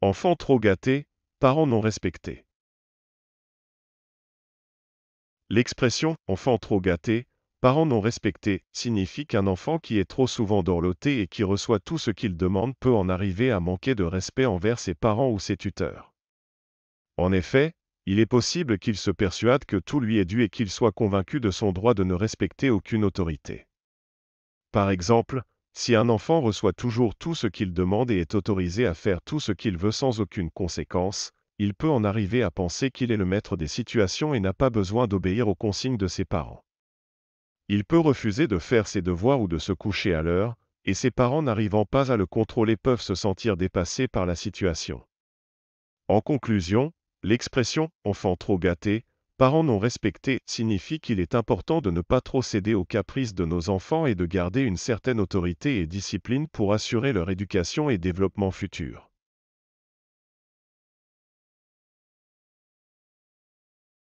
Enfant trop gâté, parents non respectés. L'expression enfant trop gâté, parents non respectés signifie qu'un enfant qui est trop souvent dorloté et qui reçoit tout ce qu'il demande peut en arriver à manquer de respect envers ses parents ou ses tuteurs. En effet, il est possible qu'il se persuade que tout lui est dû et qu'il soit convaincu de son droit de ne respecter aucune autorité. Par exemple, si un enfant reçoit toujours tout ce qu'il demande et est autorisé à faire tout ce qu'il veut sans aucune conséquence, il peut en arriver à penser qu'il est le maître des situations et n'a pas besoin d'obéir aux consignes de ses parents. Il peut refuser de faire ses devoirs ou de se coucher à l'heure, et ses parents n'arrivant pas à le contrôler peuvent se sentir dépassés par la situation. En conclusion, l'expression enfant trop gâté parents non respectés signifie qu'il est important de ne pas trop céder aux caprices de nos enfants et de garder une certaine autorité et discipline pour assurer leur éducation et développement futur.